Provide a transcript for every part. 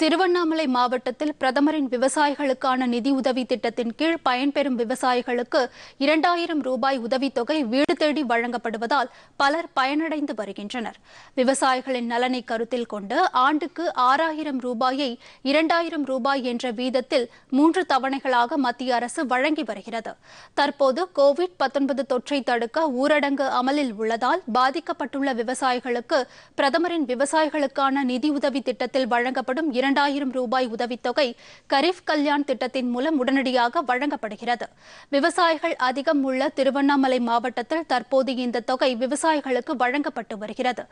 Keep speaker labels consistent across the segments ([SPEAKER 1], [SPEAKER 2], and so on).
[SPEAKER 1] திருவண்ணாமலை மாவட்டத்தில் பிரதமரின் விவசாயிகளுக்கான நிதியுதவி திட்டத்தின் கீழ் பயன்பெறும் விவசாயிகளுக்கு இரண்டாயிரம் ரூபாய் உதவித்தொகை வீடு தேடி வழங்கப்படுவதால் பலர் பயனடைந்து வருகின்றனர் விவசாயிகளின் நலனை கருத்தில் கொண்டு ஆண்டுக்கு ஆறாயிரம் ரூபாயை இரண்டாயிரம் ரூபாய் என்ற வீதத்தில் மூன்று தவணைகளாக மத்திய அரசு வழங்கி வருகிறது தற்போது கோவிட் தொற்றை தடுக்க ஊரடங்கு அமலில் உள்ளதால் பாதிக்கப்பட்டுள்ள விவசாயிகளுக்கு பிரதமரின் விவசாயிகளுக்கான நிதியுதவி திட்டத்தில் வழங்கப்படும் இரண்டு இரண்டாயிரம் ரூபாய் உதவித்தொகை கரீப் கல்யாண் திட்டத்தின் மூலம் உடனடியாக வழங்கப்படுகிறது விவசாயிகள் அதிகம் உள்ள திருவண்ணாமலை மாவட்டத்தில் தற்போது இந்த தொகை விவசாயிகளுக்கு வழங்கப்பட்டு வருகிறது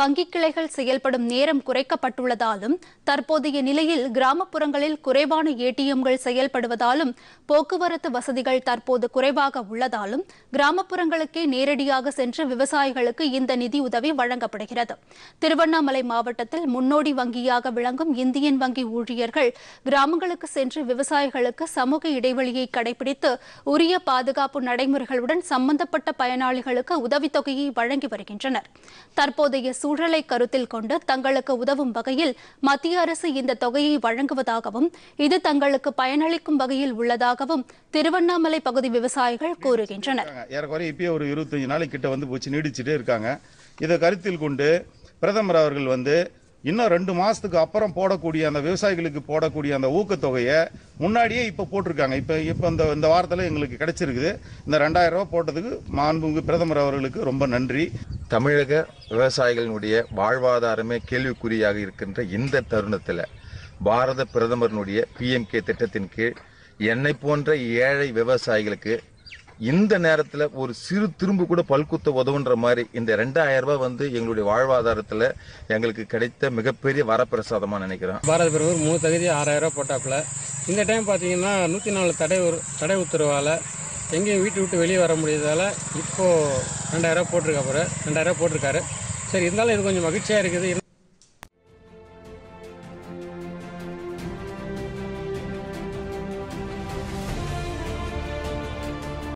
[SPEAKER 1] வங்கிக் கிளைகள் செயல்படும் நேரம் குறைக்கப்பட்டுள்ளதாலும் தற்போதைய நிலையில் கிராமப்புறங்களில் குறைவான ஏடிஎம்கள் செயல்படுவதாலும் போக்குவரத்து வசதிகள் தற்போது குறைவாக உள்ளதாலும் கிராமப்புறங்களுக்கே நேரடியாக சென்று விவசாயிகளுக்கு இந்த நிதியுதவி வழங்கப்படுகிறது திருவண்ணாமலை மாவட்டத்தில் முன்னோடி வங்கியாக விளங்கும் இந்திய யூனியன் வங்கி ஊழியர்கள் கிராமங்களுக்கு சென்று விவசாயிகளுக்கு சமூக இடைவெளியை கடைபிடித்து உரிய பாதுகாப்பு நடைமுறைகளுடன் சம்பந்தப்பட்ட பயனாளிகளுக்கு உதவித்தொகையை வழங்கி வருகின்றனர் தற்போதைய சூழலை கருத்தில் கொண்டு தங்களுக்கு உதவும் வகையில் மத்திய அரசு இந்த தொகையை வழங்குவதாகவும் இது தங்களுக்கு பயனளிக்கும் வகையில் உள்ளதாகவும் திருவண்ணாமலை பகுதி விவசாயிகள் கூறுகின்றனர்
[SPEAKER 2] ஒரு இருக்காங்க இதை கருத்தில் கொண்டு பிரதமர் அவர்கள் வந்து இன்னும் ரெண்டு மாதத்துக்கு அப்புறம் போடக்கூடிய அந்த விவசாயிகளுக்கு போடக்கூடிய அந்த ஊக்கத்தொகையை முன்னாடியே இப்போ போட்டிருக்காங்க இப்போ இப்போ இந்த இந்த வாரத்தில் எங்களுக்கு கிடைச்சிருக்குது இந்த ரெண்டாயிரம் ரூபா போட்டதுக்கு மாண்புமிகு பிரதமர் அவர்களுக்கு ரொம்ப நன்றி தமிழக விவசாயிகளினுடைய வாழ்வாதாரமே கேள்விக்குறியாக இருக்கின்ற இந்த தருணத்தில்
[SPEAKER 3] பாரத பிரதமருடைய பிஎம்கே திட்டத்தின் கீழ் என்னை போன்ற ஏழை விவசாயிகளுக்கு இந்த நேரத்தில் ஒரு சிறு திரும்பு கூட பல்குத்த உதவுன்ற மாதிரி இந்த ரெண்டாயிரம் ரூபாய் வந்து எங்களுடைய வாழ்வாதாரத்தில் எங்களுக்கு கிடைத்த மிகப்பெரிய வரப்பிரசாதமாக நினைக்கிறோம்
[SPEAKER 4] பாரத பிரதமர் மூணு தகுதி ஆறாயிரம் ரூபா போட்டாப்புல இந்த டைம் பார்த்தீங்கன்னா நூற்றி நாலு தடை ஒரு தடை உத்தரவால் எங்கேயும் வீட்டு விட்டு வெளியே வர முடியாதால இப்போது ரெண்டாயிரம் போகிற ரெண்டாயிரம் ரூபா போட்டிருக்காரு சரி இருந்தாலும் இது கொஞ்சம் மகிழ்ச்சியாக இருக்குது